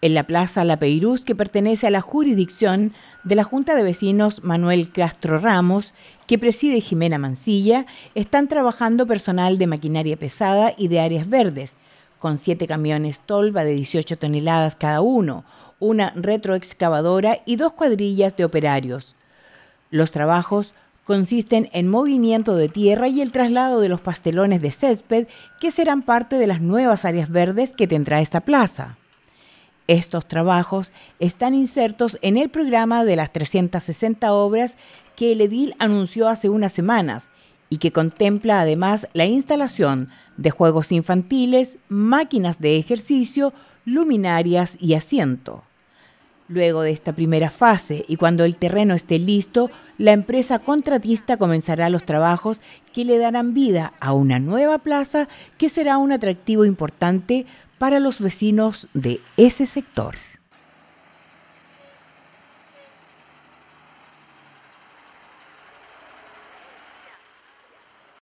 en la Plaza La Peirús, que pertenece a la jurisdicción de la Junta de Vecinos Manuel Castro Ramos, que preside Jimena Mancilla, están trabajando personal de maquinaria pesada y de áreas verdes, con siete camiones tolva de 18 toneladas cada uno, una retroexcavadora y dos cuadrillas de operarios. Los trabajos consisten en movimiento de tierra y el traslado de los pastelones de césped que serán parte de las nuevas áreas verdes que tendrá esta plaza. Estos trabajos están insertos en el programa de las 360 obras que el edil anunció hace unas semanas y que contempla además la instalación de juegos infantiles, máquinas de ejercicio, luminarias y asiento. Luego de esta primera fase y cuando el terreno esté listo, la empresa contratista comenzará los trabajos que le darán vida a una nueva plaza que será un atractivo importante para los vecinos de ese sector.